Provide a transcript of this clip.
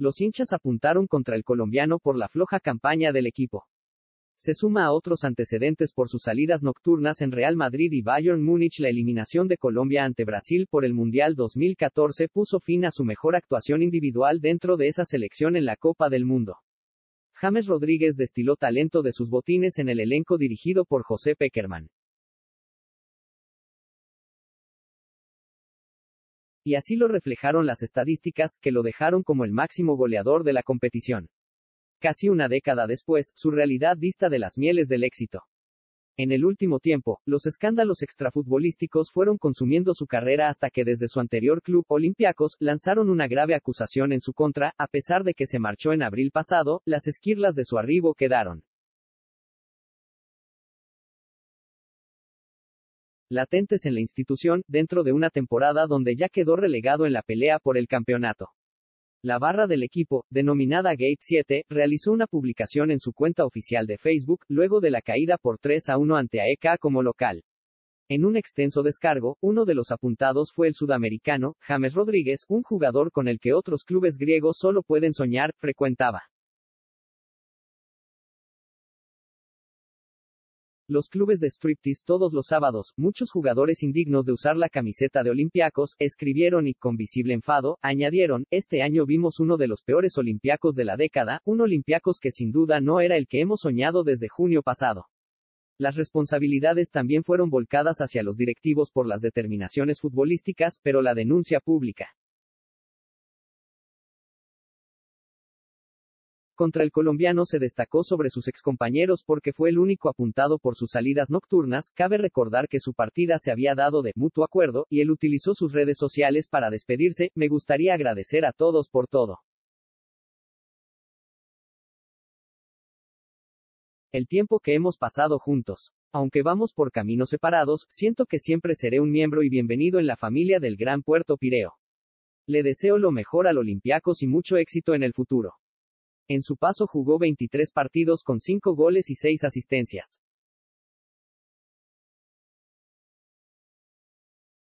Los hinchas apuntaron contra el colombiano por la floja campaña del equipo. Se suma a otros antecedentes por sus salidas nocturnas en Real Madrid y Bayern Múnich. La eliminación de Colombia ante Brasil por el Mundial 2014 puso fin a su mejor actuación individual dentro de esa selección en la Copa del Mundo. James Rodríguez destiló talento de sus botines en el elenco dirigido por José Peckerman. y así lo reflejaron las estadísticas, que lo dejaron como el máximo goleador de la competición. Casi una década después, su realidad dista de las mieles del éxito. En el último tiempo, los escándalos extrafutbolísticos fueron consumiendo su carrera hasta que desde su anterior club Olympiacos lanzaron una grave acusación en su contra, a pesar de que se marchó en abril pasado, las esquirlas de su arribo quedaron. latentes en la institución, dentro de una temporada donde ya quedó relegado en la pelea por el campeonato. La barra del equipo, denominada Gate 7, realizó una publicación en su cuenta oficial de Facebook, luego de la caída por 3 a 1 ante AEK como local. En un extenso descargo, uno de los apuntados fue el sudamericano, James Rodríguez, un jugador con el que otros clubes griegos solo pueden soñar, frecuentaba. Los clubes de striptease todos los sábados, muchos jugadores indignos de usar la camiseta de Olympiacos, escribieron y, con visible enfado, añadieron, este año vimos uno de los peores Olympiacos de la década, un Olympiacos que sin duda no era el que hemos soñado desde junio pasado. Las responsabilidades también fueron volcadas hacia los directivos por las determinaciones futbolísticas, pero la denuncia pública Contra el colombiano se destacó sobre sus excompañeros porque fue el único apuntado por sus salidas nocturnas, cabe recordar que su partida se había dado de mutuo acuerdo, y él utilizó sus redes sociales para despedirse, me gustaría agradecer a todos por todo. el tiempo que hemos pasado juntos. Aunque vamos por caminos separados, siento que siempre seré un miembro y bienvenido en la familia del Gran Puerto Pireo. Le deseo lo mejor al Olympiacos y mucho éxito en el futuro. En su paso jugó 23 partidos con 5 goles y 6 asistencias.